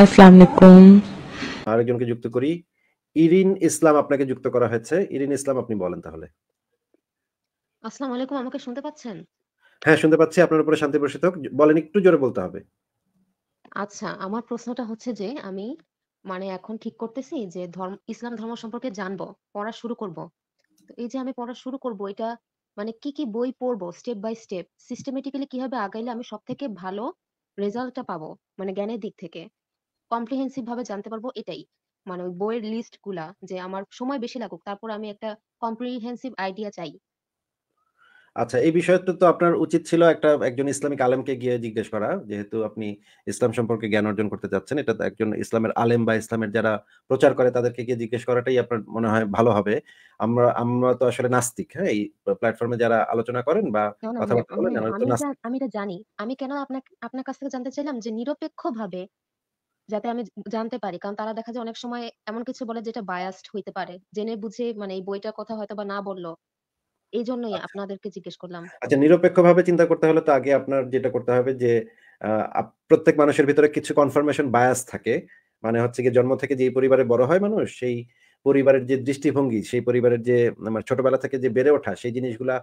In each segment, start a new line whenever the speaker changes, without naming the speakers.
আরেকজনকে
যুক্ত করি ইরিন ইসলাম আপনাকে যুক্ত করা হয়েছে ইরিন ইসলাম আপনি বলেন তাহলে
আসসালামু আলাইকুম আমাকে শুনতে পাচ্ছেন
হ্যাঁ শুনতে পাচ্ছি আপনার উপরে শান্তি বলেন একটু জোরে বলতে হবে
আচ্ছা আমার প্রশ্নটা হচ্ছে যে আমি মানে এখন ঠিক করতেছি যে ধর্ম ইসলাম ধর্ম সম্পর্কে জানবো পড়া শুরু করব তো এই যে আমি পড়া শুরু করব এটা মানে কি কি বই পড়বো স্টেপ বাই স্টেপ সিস্টেমেটিক্যালি কিভাবে আগাইলে আমি সব থেকে ভালো রেজাল্টটা পাবো মানে জ্ঞানের দিক থেকে কমপ্রিহেন্সিভ ভাবে জানতে পারবো এটাই মানে ওই বইয়ের লিস্ট গুলা যে আমার সময় বেশি লাগুক তারপর আমি একটা কমপ্রিহেন্সিভ আইডিয়া চাই
আচ্ছা এই বিষয়টা তো আপনার উচিত ছিল একটা একজন ইসলামিক আলেমকে গিয়ে জিজ্ঞেস করা যেহেতু আপনি ইসলাম সম্পর্কে জ্ঞান অর্জন করতে যাচ্ছেন এটা একজন ইসলামের আলেম বা ইসলামের যারা প্রচার করে তাদেরকে গিয়ে জিজ্ঞেস করাটাই আপনার মনে হয় ভালো হবে আমরা আমরা তো আসলে নাস্তিক হ্যাঁ এই প্ল্যাটফর্মে যারা আলোচনা করেন বা কথাবার্তা বলেন
আমি এটা জানি আমি কেন আপনার আপনার কাছ থেকে জানতে চাইলাম যে নিরপেক্ষভাবে যাতে আমি জানতে পারি কারণ তারা দেখা যায় অনেক সময় এমন কিছু বলে যেটা বায়াসড হইতে পারে জেনে বুঝে মানে এই বইটার কথা হয়তো বা না বললো এই জন্যই আচ্ছা। আপনাদেরকে জিজ্ঞেস করলাম
আচ্ছা নিরপেক্ষভাবে চিন্তা করতে হলে তো আগে আপনার যেটা করতে হবে যে প্রত্যেক মানুষের ভিতরে কিছু কনফার্মেশন বায়াস থাকে মানে হচ্ছে কি জন্ম থেকে যেই পরিবারে বড় হয় মানুষ সেই পরিবারের যে দৃষ্টিভঙ্গি সেই পরিবারের যে মানে ছোটবেলা থেকে যে বেড়ে ওঠা সেই জিনিসগুলা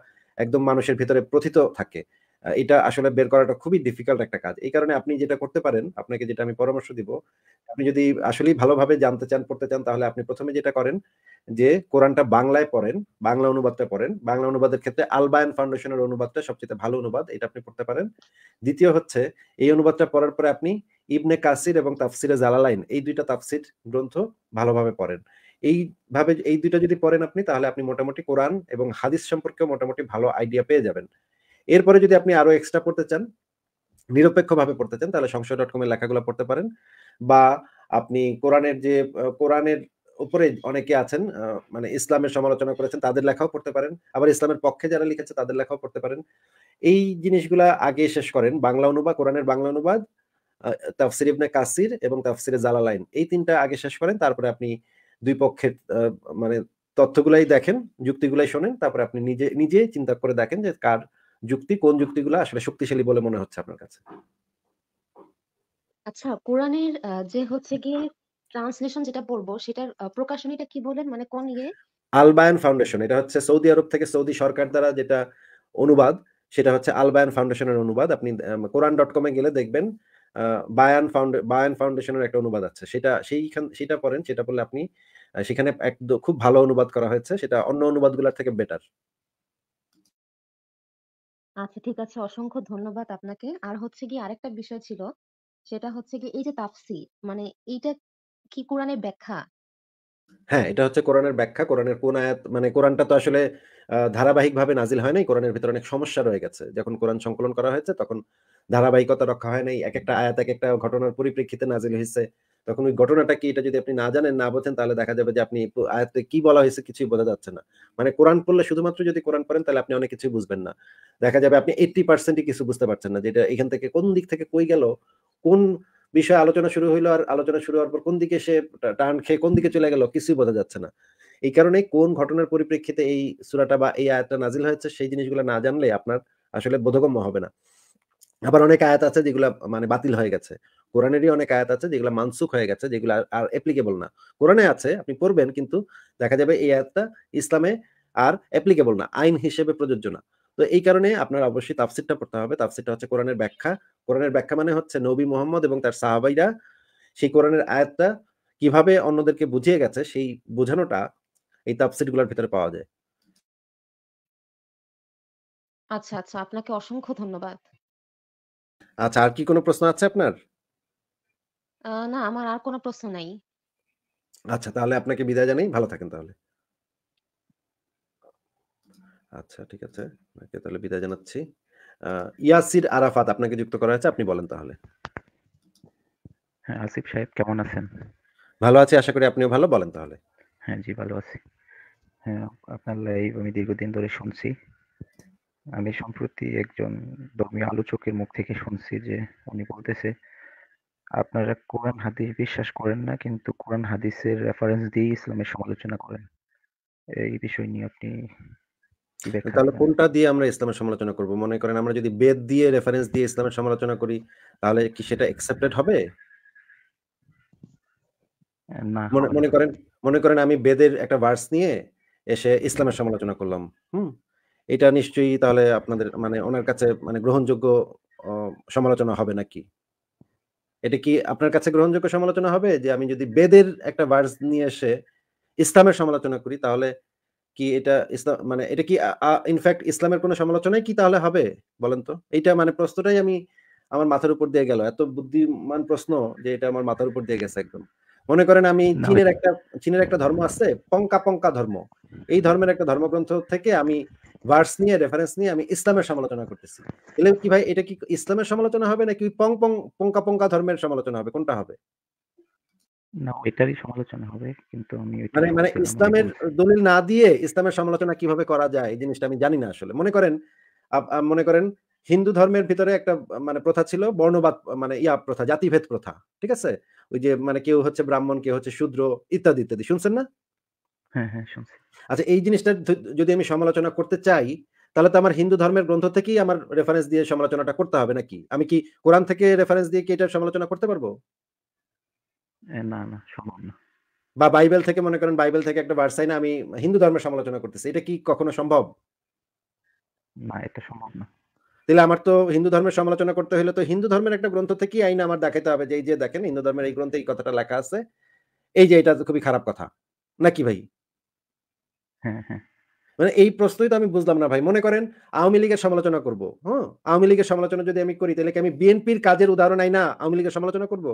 একদম মানুষের ভিতরে প্রথিত থাকে এটা আসলে বের করাটা খুবই ডিফিকাল্ট একটা কাজ এই কারণে আপনি যেটা করতে পারেন আপনাকে যেটা আমি পরামর্শ দিব আপনি যদি আসলেই ভালোভাবে জানতে চান পড়তে চান তাহলে আপনি প্রথমে যেটা করেন যে কোরআনটা বাংলায় পড়েন বাংলা অনুবাদটা পড়েন বাংলা অনুবাদের ক্ষেত্রে আলবায়ন ফাউন্ডেশনের অনুবাদটা সবচেয়ে ভালো অনুবাদ এটা আপনি পড়তে পারেন দ্বিতীয় হচ্ছে এই অনুবাদটা পড়ার পরে আপনি ইবনে কাসির এবং তাফসিরে জালালাইন এই দুইটা তাফসির গ্রন্থ ভালোভাবে পড়েন এইভাবে এই দুইটা যদি পড়েন আপনি তাহলে আপনি মোটামুটি কোরআন এবং হাদিস সম্পর্কেও মোটামুটি ভালো আইডিয়া পেয়ে যাবেন এরপরে যদি আপনি আরো এক্সট্রা পড়তে চান নিরপেক্ষভাবে পড়তে চান তাহলে সংশয় ডট কম এর লেখাগুলো পড়তে পারেন বা আপনি কোরআনের যে কোরআনের উপরে অনেকে আছেন মানে ইসলামের সমালোচনা করেছেন তাদের লেখাও পড়তে পারেন আবার ইসলামের পক্ষে যারা লিখেছে তাদের লেখাও পড়তে পারেন এই জিনিসগুলা আগে শেষ করেন বাংলা অনুবাদ কোরআনের বাংলা অনুবাদ তাফসির ইবনে কাসির এবং তাফসিরে জালালাইন এই তিনটা আগে শেষ করেন তারপরে আপনি দুই পক্ষের মানে তথ্যগুলাই দেখেন যুক্তিগুলাই শোনেন তারপরে আপনি নিজে নিজে চিন্তা করে দেখেন যে কার যুক্তি কোন যুক্তিগুলো আসলে শক্তিশালী বলে মনে হচ্ছে আপনার কাছে
আচ্ছা কোরআনের যে হচ্ছে কি ট্রান্সলেশন যেটা পড়বো সেটার প্রকাশনীটা কি বলেন মানে কোন ইয়ে
আলবায়ন ফাউন্ডেশন এটা হচ্ছে সৌদি আরব থেকে সৌদি সরকার দ্বারা যেটা অনুবাদ সেটা হচ্ছে আলবায়ন ফাউন্ডেশনের অনুবাদ আপনি কোরআন ডট কমে গেলে দেখবেন বায়ান ফাউন্ড বায়ান ফাউন্ডেশনের একটা অনুবাদ আছে সেটা সেইখান সেটা পড়েন সেটা পড়লে আপনি সেখানে এক খুব ভালো অনুবাদ করা হয়েছে সেটা অন্য অনুবাদগুলোর থেকে বেটার
আচ্ছা ঠিক আছে। অসংখ্য ধন্যবাদ আপনাকে। আর হচ্ছে কি আরেকটা বিষয় ছিল। সেটা হচ্ছে কি এই যে তাফসি মানে এইটা কি কোরআনের ব্যাখ্যা?
হ্যাঁ, এটা হচ্ছে কোরআনের ব্যাখ্যা। কোরআনের কোন আয়াত মানে কোরআনটা তো আসলে আ ধারাবাহিকভাবে নাজিল হয় নাই। কোরআনের ভিতরে অনেক সমস্যা রয়ে গেছে। যখন কোরআন সংকলন করা হয়েছে তখন ধারাবাহিকতা রক্ষা হয় নাই। এক একটা আয়াত এক একটা ঘটনার পরিপ্রেক্ষিতে নাজিল হয়েছে তখন ওই ঘটনাটা কি এটা যদি আপনি না জানেন না বোঝেন তাহলে দেখা যাবে যে আপনি আয়াতে কি বলা হয়েছে কিছুই বোঝা যাচ্ছে না মানে কোরআন পড়লে শুধুমাত্র যদি কোরআন পড়েন তাহলে আপনি অনেক কিছুই বুঝবেন না দেখা যাবে আপনি এইট্টি পার্সেন্টই কিছু বুঝতে পারছেন না যেটা এখান থেকে কোন দিক থেকে কই গেল কোন বিষয়ে আলোচনা শুরু হইলো আর আলোচনা শুরু হওয়ার পর কোন দিকে সে টান খেয়ে কোন দিকে চলে গেল কিছুই বোঝা যাচ্ছে না এই কারণে কোন ঘটনার পরিপ্রেক্ষিতে এই সুরাটা বা এই আয়াতটা নাজিল হয়েছে সেই জিনিসগুলো না জানলে আপনার আসলে বোধগম্য হবে না আবার অনেক আয়াত আছে যেগুলো মানে বাতিল হয়ে গেছে কোরআনেরই অনেক আয়াত আছে যেগুলো মানসুখ হয়ে গেছে যেগুলো আর অ্যাপ্লিকেবল না কোরআনে আছে আপনি পড়বেন কিন্তু দেখা যাবে এই আয়াতটা ইসলামে আর অ্যাপ্লিকেবল না আইন হিসেবে প্রযোজ্য না তো এই কারণে আপনার অবশ্যই তাফসিরটা পড়তে হবে তাফসিরটা হচ্ছে কোরআনের ব্যাখ্যা কোরআনের ব্যাখ্যা মানে হচ্ছে নবী মোহাম্মদ এবং তার সাহাবাইরা সেই কোরআনের আয়াতটা কিভাবে অন্যদেরকে বুঝিয়ে গেছে সেই বোঝানোটা এই তাফসিরগুলোর ভিতরে পাওয়া যায়
আচ্ছা আচ্ছা আপনাকে অসংখ্য ধন্যবাদ
আচ্ছা আর কি কোনো প্রশ্ন আছে আপনার
না আমার আর কোনো প্রশ্ন নাই।
আচ্ছা, তাহলে আপনাকে বিদায় জানাই। ভালো থাকেন তাহলে। আচ্ছা, ঠিক আছে। আপনাকে তাহলে বিদায় জানাচ্ছি। ইয়াসির আরাফাত আপনাকে যুক্ত করা হয়েছে। আপনি বলেন তাহলে।
হ্যাঁ, আসিফ সাহেব কেমন আছেন?
ভালো আছি। আশা করি আপনিও ভালো। বলেন তাহলে।
হ্যাঁ, জি ভালো আছি। হ্যাঁ, আপনার লাইভ আমি দীর্ঘদিন ধরে শুনছি। আমি সম্প্রতি একজন ধর্মীয় আলোচকের মুখ থেকে শুনছি যে উনি বলতেছে আপনারা কোরআন হাদিস বিশ্বাস করেন না কিন্তু কোরআন হাদিসের রেফারেন্স দিয়ে ইসলামের সমালোচনা করেন। এই বিষয় নিয়ে আপনি তাহলে
কোনটা দিয়ে আমরা ইসলামের সমালোচনা করব? মনে করেন আমরা যদি বেদ দিয়ে রেফারেন্স দিয়ে ইসলামের সমালোচনা করি তাহলে কি সেটা অ্যাকসেপ্টেড হবে? না মনে করেন মনে করেন আমি বেদের একটা ভার্স নিয়ে এসে ইসলামের সমালোচনা করলাম। হুম? এটা নিশ্চয়ই তাহলে আপনাদের মানে ওনার কাছে মানে গ্রহণযোগ্য সমালোচনা হবে নাকি? এটা কি আপনার কাছে গ্রহণযোগ্য সমালোচনা হবে যে আমি যদি বেদের একটা ভার্স নিয়ে এসে ইসলামের সমালোচনা করি তাহলে কি এটা ইসলাম মানে এটা কি ইনফ্যাক্ট ইসলামের কোনো সমালোচনাই কি তাহলে হবে বলেন তো এইটা মানে প্রশ্নটাই আমি আমার মাথার উপর দিয়ে গেল এত বুদ্ধিমান প্রশ্ন যে এটা আমার মাথার উপর দিয়ে গেছে একদম মনে করেন আমি চীনের একটা চীনের একটা ধর্ম আছে পঙ্কা পঙ্কা ধর্ম এই ধর্মের একটা ধর্মগ্রন্থ থেকে আমি ভার্স নিয়ে রেফারেন্স নিয়ে আমি ইসলামের সমালোচনা করতেছি তাহলে কি ভাই এটা কি ইসলামের সমালোচনা হবে নাকি পং পং পঙ্কা পঙ্কা ধর্মের সমালোচনা হবে কোনটা হবে
না সমালোচনা হবে কিন্তু আমি মানে মানে ইসলামের
দলিল না দিয়ে ইসলামের সমালোচনা কিভাবে করা যায় এই জিনিসটা আমি জানি না আসলে মনে করেন মনে করেন হিন্দু ধর্মের ভিতরে একটা মানে প্রথা ছিল বর্ণবাদ মানে ইয়া প্রথা জাতিভেদ প্রথা ঠিক আছে ওই যে মানে কেউ হচ্ছে ব্রাহ্মণ কেউ হচ্ছে শূদ্র ইত্যাদি ইত্যাদি শুনছেন না হ্যাঁ হ্যাঁ আচ্ছা এই জিনিসটা যদি আমি সমালোচনা করতে চাই তাহলে তো আমার হিন্দু ধর্মের গ্রন্থ থেকেই আমার রেফারেন্স দিয়ে সমালোচনাটা করতে হবে নাকি আমি কি কোরআন থেকে রেফারেন্স দিয়ে কি এটা সমালোচনা করতে পারবো না না না বা বাইবেল থেকে মনে করেন বাইবেল থেকে একটা ভার্সাই না আমি হিন্দু ধর্মের সমালোচনা করতেছি এটা কি কখনো সম্ভব
না এটা সম্ভব না
তাহলে আমার তো হিন্দু ধর্মের সমালোচনা করতে হলে তো হিন্দু ধর্মের একটা গ্রন্থ থেকেই আইন আমার দেখাতে হবে যে এই যে দেখেন হিন্দু ধর্মের এই গ্রন্থে এই কথাটা লেখা আছে এই যে এটা খুবই খারাপ কথা নাকি ভাই হ্যাঁ, হ্যাঁ। মানে এই প্রশ্নই তো আমি বুঝলাম না ভাই মনে করেন আওয়ামী লীগের সমালোচনা করব হ্যাঁ আওয়ামী লীগের সমালোচনা যদি আমি করি তাহলে কি আমি বিএনপির কাজের উদাহরণ আই না আওয়ামী লীগের সমালোচনা করব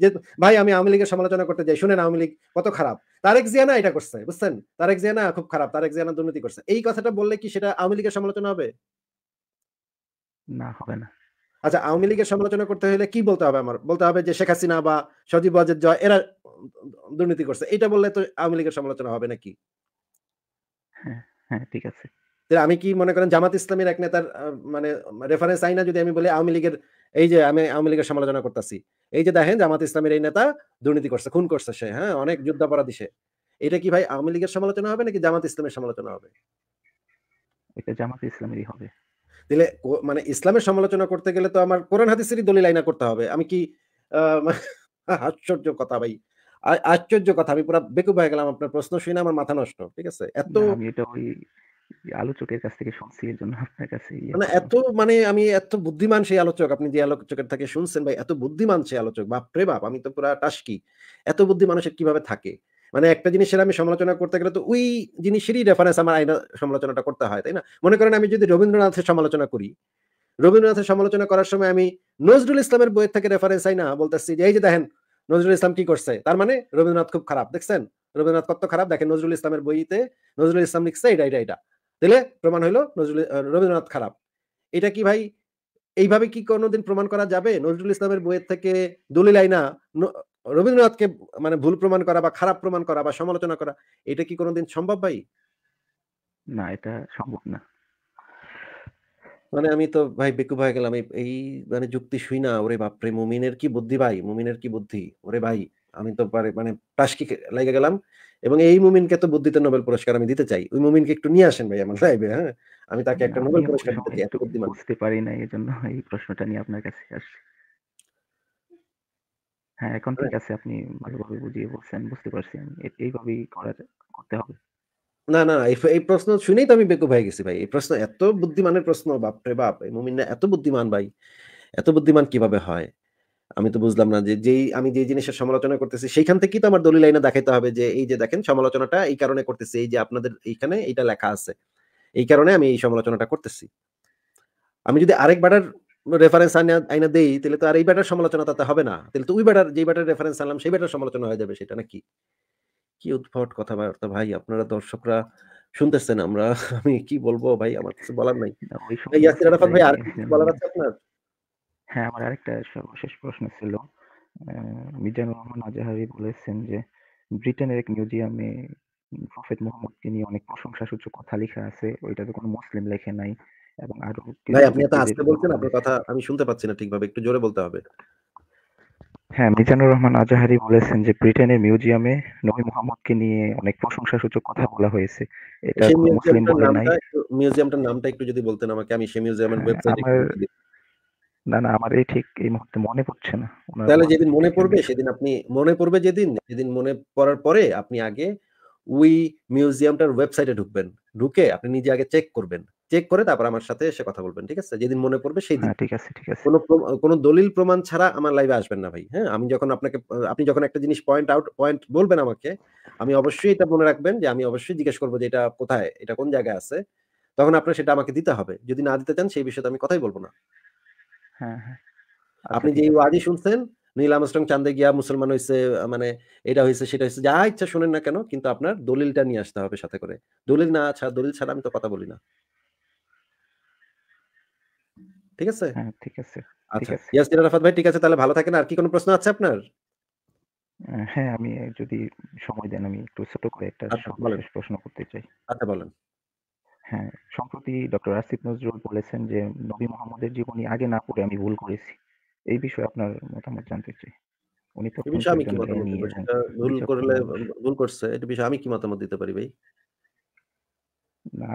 যে ভাই আমি আওয়ামী লীগের সমালোচনা করতে যাই শুনেন আওয়ামী লীগ কত খারাপ তারেক জিয়ানা এটা করছে বুঝছেন তারেক জিয়ানা খুব খারাপ তারেক জিয়ানা দুর্নীতি করছে এই কথাটা বললে কি সেটা আওয়ামী লীগের সমালোচনা হবে না হবে না আচ্ছা আওয়ামী লীগের সমালোচনা করতে হলে কি বলতে হবে আমার বলতে হবে যে শেখ হাসিনা বা সজীব ওয়াজেদ জয় এরা দুর্নীতি করছে এটা বললে তো আওয়ামী লীগের সমালোচনা হবে নাকি
হ্যাঁ, হ্যাঁ, ঠিক আছে।
আমি কি মনে করেন জামাত ইসলামের এক নেতার মানে রেফারেন্স যদি আমি বলি আওয়ামী লীগের এই যে আমি আওয়ামী লীগের সমালোচনা এই যে দেখেন জামাত ইসলামের এই নেতা দুর্নীতি করছে, খুন করছে সে, হ্যাঁ? অনেক যুদ্ধাপরাধী সে। এটা কি ভাই আওয়ামী লীগের সমালোচনা হবে নাকি জামাত ইসলামের সমালোচনা হবে?
এটা জামাত ইসলামেরই হবে।
মানে ইসলামের সমালোচনা করতে গেলে তো আমার কোরআন হাদিসেরই দলিল আইনা করতে হবে। আমি কি আশ্চর্য কথা ভাই। আশ্চর্য কথা আমি পুরো বেকুব হয়ে গেলাম আপনার প্রশ্ন শুনে আমার মাথা নষ্ট ঠিক আছে এত
আলোচকের কাছ থেকে শুনছি এর জন্য আপনার কাছে
মানে এত মানে আমি এত বুদ্ধিমান সেই আলোচক আপনি যে আলোচকের থেকে শুনছেন ভাই এত বুদ্ধিমান সেই আলোচক বাপ রে বাপ আমি তো টাসকি এত বুদ্ধি মানুষের কিভাবে থাকে মানে একটা জিনিসের আমি সমালোচনা করতে গেলে তো ওই জিনিসেরই রেফারেন্স আমার আইনা সমালোচনাটা করতে হয় তাই না মনে করেন আমি যদি রবীন্দ্রনাথের সমালোচনা করি রবীন্দ্রনাথের সমালোচনা করার সময় আমি নজরুল ইসলামের বইয়ের থেকে রেফারেন্স আই না বলতেছি যে এই যে দেখেন নজরুল ইসলাম কি করছে তার মানে রবীন্দ্রনাথ খুব খারাপ দেখছেন রবীন্দ্রনাথ কত খারাপ দেখেন নজরুল ইসলামের বইতে নজরুল ইসলাম লিখছে এটা এটা এটা তাহলে প্রমাণ হলো নজরুল রবীন্দ্রনাথ খারাপ এটা কি ভাই এইভাবে কি কোনোদিন প্রমাণ করা যাবে নজরুল ইসলামের বইয়ের থেকে দলিল আইনা রবীন্দ্রনাথকে মানে ভুল প্রমাণ করা বা খারাপ প্রমাণ করা বা সমালোচনা করা এটা কি কোনোদিন সম্ভব ভাই
না এটা সম্ভব না
মানে আমি তো ভাই বেকুব হয়ে গেলাম। এই মানে যুক্তি শুই না, ওরে বাপরে! মুমিনের কি বুদ্ধি ভাই, মুমিনের কি বুদ্ধি! ওরে ভাই! আমি তো পারে মানে টাসকি খে লাইগা গেলাম এবং এই মুমিনকে তো বুদ্ধিতে নোবেল পুরস্কার আমি দিতে চাই। ওই মুমিনকে একটু নিয়ে আসেন ভাই আমার লাইভে, হ্যাঁ? আমি তাকে একটা নোবেল পুরস্কার দিতে চাই, এত বুদ্ধিমান। বুঝতে পারি না
এই জন্য এই প্রশ্নটা নিয়ে আপনার কাছে আসছি। হ্যাঁ, এখন মানে ঠিক
আছে। আপনি ভালোভাবে বুঝিয়ে বলছেন, বুঝতে পারছি আমি। এইভাবেই করা করতে হবে। না, না, এই এই প্রশ্ন শুনেই তো আমি বেকুব হয়ে গেছি ভাই। এই প্রশ্ন এত বুদ্ধিমানের প্রশ্ন বাপরে বাপ! এই মুমিনরা এত বুদ্ধিমান ভাই। এত বুদ্ধিমান কিভাবে হয়? আমি তো বুঝলাম না যে যেই আমি যে জিনিসের সমালোচনা করতেছি সেইখান থেকেই তো আমার দলিল আইনে দেখাইতে হবে যে এই যে দেখেন সমালোচনাটা এই কারণে করতেছি। এই যে আপনাদের এইখানে এটা লেখা আছে। এই কারণে আমি এই সমালোচনাটা করতেছি। আমি যদি আরেক বেটার রেফারেন্স আইনা আইনা দেই তাহলে তো আর এই বেটার সমালোচনা তাতে হবে না। তাহলে তো ওই বেটার যেই বেটার রেফারেন্স আনলাম সেই বেটার সমালোচনা হয়ে যাবে সেটা নাকি? কি উদ্ভট কথাবার্তা ভাই আপনারা দর্শকরা শুনতেছেন আমরা আমি কি বলবো ভাই আমার কিছু বলার নাই ইয়াসির আরাফাত ভাই আর কিছু বলার আছে আপনার হ্যাঁ আমার আরেকটা সর্বশেষ প্রশ্ন ছিল মিজানুর
রহমান আজাহারি বলেছেন যে ব্রিটেনের এক মিউজিয়ামে প্রফেট মোহাম্মদকে নিয়ে অনেক প্রশংসাসূচক কথা লেখা আছে ওইটা তো কোনো মুসলিম লেখে নাই এবং আরো ভাই আপনি এত আস্তে
বলছেন আপনার কথা আমি শুনতে পাচ্ছি না ঠিকভাবে একটু জোরে বলতে হবে
হ্যাঁ, মিজানুর রহমান আজাহারি বলেছেন যে, "ব্রিটেনের মিউজিয়ামে নবী কে নিয়ে অনেক প্রশংসাসূচক কথা বলা হয়েছে। এটা মুসলিম মিউজিয়ামটার বলে নাই।" নামটা
একটু মিউজিয়ামটার নামটা একটু যদি বলতেন আমাকে, আমি সেই মিউজিয়ামের ওয়েবসাইট হ্যাঁ,
আমার না, না আমার এই ঠিক এই মুহূর্তে মনে পড়ছে না তাহলে যেদিন
মনে পড়বে সেদিন আপনি মনে পড়বে যেদিন, যেদিন মনে পড়ার পরে আপনি আগে ওই মিউজিয়ামটার ওয়েবসাইটে ঢুকবেন। ঢুকে আপনি নিজে আগে চেক করবেন। চেক করে তারপর আমার সাথে এসে কথা বলবেন ঠিক আছে যেদিন মনে পড়বে সেই হ্যাঁ, দিন ঠিক আছে ঠিক আছে কোনো কোনো দলিল প্রমাণ ছাড়া আমার লাইভে আসবেন না ভাই হ্যাঁ আমি যখন আপনাকে আপনি যখন একটা জিনিস পয়েন্ট আউট পয়েন্ট বলবেন আমাকে আমি অবশ্যই এটা মনে রাখবেন যে আমি অবশ্যই জিজ্ঞেস করবো যে এটা কোথায় এটা কোন জায়গায় আছে তখন আপনার সেটা আমাকে দিতে হবে যদি না দিতে চান সেই বিষয়ে আমি কথাই বলবো না হ্যাঁ, হ্যাঁ। আচ্ছা, আপনি যে ওয়াজি শুনছেন নীল আমস্ট্রং চান্দে গিয়া মুসলমান হয়েছে মানে এটা হয়েছে সেটা হয়েছে যা ইচ্ছা শুনেন না কেন কিন্তু আপনার দলিলটা নিয়ে আসতে হবে সাথে করে দলিল না আচ্ছা দলিল ছাড়া আমি তো কথা বলি না ঠিক আছে হ্যাঁ ঠিক আছে আচ্ছা ইয়াসির আরাফাত ভাই ঠিক আছে তাহলে ভালো থাকেন আর কি কোনো প্রশ্ন আছে আপনার
হ্যাঁ আমি যদি সময় দেন আমি একটু ছোট করে একটা আচ্ছা, প্রশ্ন করতে চাই আচ্ছা বলেন হ্যাঁ সম্প্রতি ডক্টর আসিফ নজরুল বলেছেন যে নবী মোহাম্মদের জীবনী আগে না পড়ে আমি ভুল করেছি এই বিষয়ে আপনার মতামত জানতে চাই উনি তো ভুল করলে
ভুল করছে এটা বিষয়ে আমি কি মতামত দিতে পারি ভাই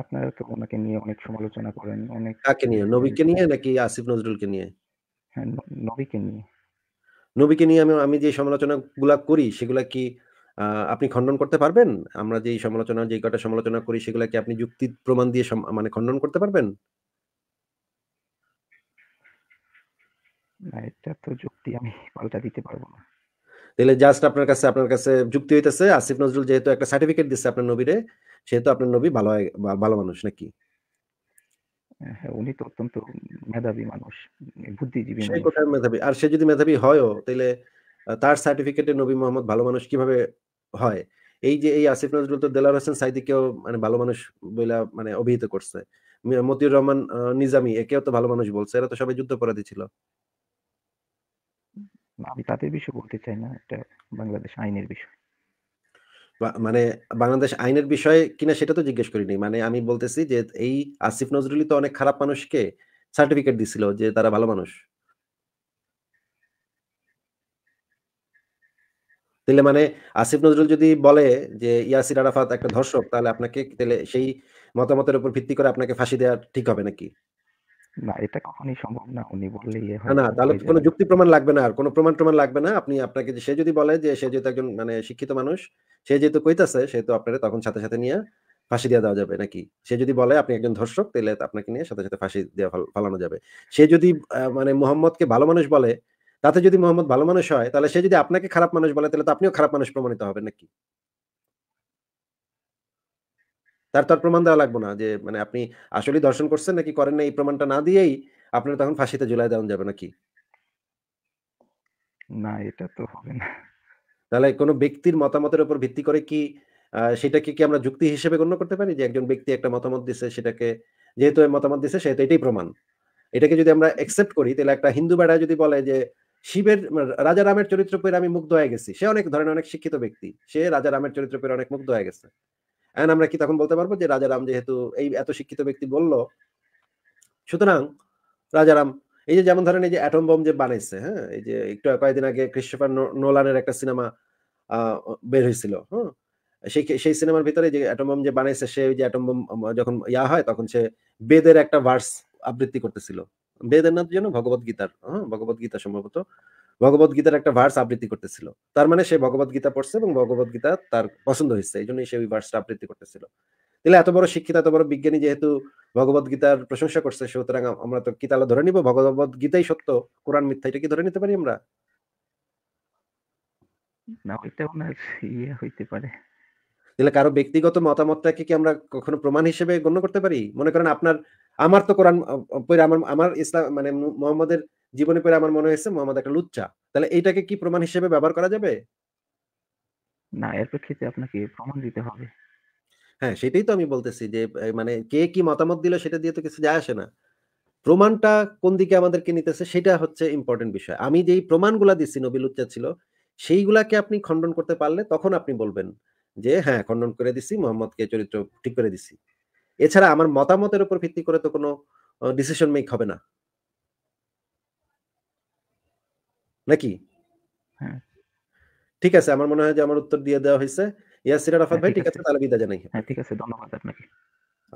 আপনারা তো ওনাকে নিয়ে অনেক সমালোচনা করেন অনেক
কাকে নিয়ে মানে নবীকে নিয়ে নাকি আসিফ নজরুলকে নিয়ে হ্যাঁ নবীকে নিয়ে নবীকে নিয়ে আমি আমি যে সমালোচনাগুলা করি সেগুলা কি আপনি খণ্ডন করতে পারবেন আমরা যে সমালোচনা যে কটা সমালোচনা করি সেগুলা কি আপনি যুক্তি প্রমাণ দিয়ে মানে খণ্ডন করতে পারবেন
না এটা তো যুক্তি আমি পাল্টা দিতে পারবো না
তাহলে জাস্ট আপনার কাছে আপনার কাছে যুক্তি হইতেছে আসিফ নজরুল যেহেতু একটা সার্টিফিকেট দিচ্ছে আপনার নবীরে সেহেতু আপনার নবী ভালো ভালো মানুষ নাকি হ্যাঁ, হ্যাঁ, উনি তো অত্যন্ত মেধাবী
মানুষ বুদ্ধিজীবী
মেধাবী আর সে যদি মেধাবী হয়ও তাহলে তার সার্টিফিকেটে নবী মোহাম্মদ ভালো মানুষ কিভাবে হয় এই যে এই আসিফ নজরুল তো দেলার হোসেন সাইদিকেও মানে ভালো মানুষ বলে মানে অভিহিত করছে মতিউর রহমান নিজামি একেও তো ভালো মানুষ বলছে এরা তো সবাই যুদ্ধাপরাধী ছিল
আমি তাদের বিষয়ে বলতে চাই না এটা
বাংলাদেশ আইনের বিষয় মানে বাংলাদেশ আইনের বিষয়ে কিনা সেটা তো জিজ্ঞেস করিনি মানে আমি বলতেছি যে এই আসিফ নজরুলই তো অনেক খারাপ মানুষকে সার্টিফিকেট দিছিল যে তারা ভালো মানুষ তাহলে মানে আসিফ নজরুল যদি বলে যে ইয়াসির আরাফাত একটা ধর্ষক তাহলে আপনাকে তাহলে সেই মতামতের উপর ভিত্তি করে আপনাকে ফাঁসি দেওয়া ঠিক হবে নাকি
না এটা কখনোই সম্ভব না উনি বললে ইয়ে হয় না তাহলে কোনো
যুক্তি প্রমাণ লাগবে না আর কোনো প্রমাণ প্রমাণ লাগবে না আপনি আপনাকে সে যদি বলে যে সে যেহেতু একজন মানে শিক্ষিত মানুষ সে যেহেতু কইতাছে সেহেতু তখন সাথে সাথে নিয়ে ফাঁসি দেওয়া দেওয়া যাবে নাকি সে যদি বলে আপনি একজন ধর্ষক তাহলে আপনাকে নিয়ে সাথে সাথে ফাঁসি দেওয়া যাবে সে যদি মানে মোহাম্মদকে ভালো মানুষ বলে তাতে যদি মোহাম্মদ ভালো মানুষ হয় তাহলে সে যদি আপনাকে খারাপ মানুষ বলে তাহলে তো আপনিও খারাপ মানুষ প্রমাণিত হবে নাকি তার তার প্রমাণ দেওয়া লাগবে না যে মানে আপনি আসলে দর্শন করছেন নাকি করেন না এই প্রমাণটা না দিয়েই আপনার তখন ফাঁসিতে ঝুলাই দেওয়া যাবে নাকি না এটা তো হবে না তাহলে কোনো ব্যক্তির মতামতের উপর ভিত্তি করে কি সেটাকে কি আমরা যুক্তি হিসেবে গণ্য করতে পারি যে একজন ব্যক্তি একটা মতামত দিছে সেটাকে যেহেতু মতামত দিছে সেহেতু এটাই প্রমাণ এটাকে যদি আমরা অ্যাকসেপ্ট করি তাহলে একটা হিন্দু বেড়া যদি বলে যে শিবের রাজা রামের চরিত্র পেয়ে আমি মুগ্ধ হয়ে গেছি সে অনেক ধরনের অনেক শিক্ষিত ব্যক্তি সে রাজা রামের চরিত্র পেয়ে অনেক মুগ্ধ হয়ে গেছে অ্যান্ড আমরা কি তখন বলতে পারবো যে রাজারাম যেহেতু এই এত শিক্ষিত ব্যক্তি বলল সুতরাং রাজারাম এই যে যেমন ধরেন এই যে অ্যাটম বম যে বানাইছে হ্যাঁ এই যে একটু কয়েকদিন আগে ক্রিস্টোফার নোলানের একটা সিনেমা বের হয়েছিল হ্যাঁ সেই সেই সিনেমার ভিতরে যে অ্যাটম বম যে বানাইছে সে ওই যে অ্যাটম বম যখন ইয়া হয় তখন সে বেদের একটা ভার্স আবৃত্তি করতেছিল বেদের না যেন ভগবত গীতার হ্যাঁ ভগবত গীতা সম্ভবত ভগবত গীতার একটা ভার্স আবৃত্তি করতেছিল তার মানে সে ভগবত গীতা পড়ছে এবং ভগবত গীতা তার পছন্দ হয়েছে এই জন্যই সে ওই ভার্সটা আবৃত্তি করতেছিল তাহলে এত বড় শিক্ষিত এত বড় বিজ্ঞানী যেহেতু ভগবত গীতার প্রশংসা করছে সুতরাং আমরা তো কিতালা ধরে নিব ভগবত গীতাই সত্য কোরআন মিথ্যা এটা কি ধরে নিতে পারি আমরা
না ওইটা ওনার ইয়ে হইতে পারে
তাহলে কারো ব্যক্তিগত মতামতটাকে কি আমরা কখনো প্রমাণ হিসেবে গণ্য করতে পারি মনে করেন আপনার আমার তো কোরআন আমার আমার ইসলাম মানে মোহাম্মদের জীবনে পরে আমার মনে হয়েছে মোহাম্মদ একটা লুচ্চা তাহলে এইটাকে কি প্রমাণ হিসেবে ব্যবহার করা যাবে
না এর প্রেক্ষিতে আপনাকে প্রমাণ দিতে হবে
হ্যাঁ সেটাই তো আমি বলতেছি যে মানে কে কি মতামত দিল সেটা দিয়ে তো কিছু যায় আসে না প্রমাণটা কোন দিকে আমাদেরকে নিতেছে সেটা হচ্ছে ইম্পর্টেন্ট বিষয় আমি যেই প্রমাণগুলা দিচ্ছি নবীল উচ্চা ছিল সেইগুলাকে আপনি খণ্ডন করতে পারলে তখন আপনি বলবেন যে হ্যাঁ খণ্ডন করে দিছি মোহাম্মদকে চরিত্র ঠিক করে দিছি এছাড়া আমার মতামতের উপর ভিত্তি করে তো কোনো ডিসিশন মেক হবে না নাকি হ্যাঁ। ঠিক আছে আমার মনে হয় যে আমার উত্তর দিয়ে দেওয়া হয়েছে ইয়াসির আরাফাত ভাই হ্যাঁ, ঠিক আছে তাহলে বিদায় জানাই
হ্যাঁ ঠিক আছে ধন্যবাদ আপনাকে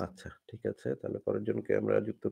আচ্ছা ঠিক আছে তাহলে পরের জনকে আমরা যুক্ত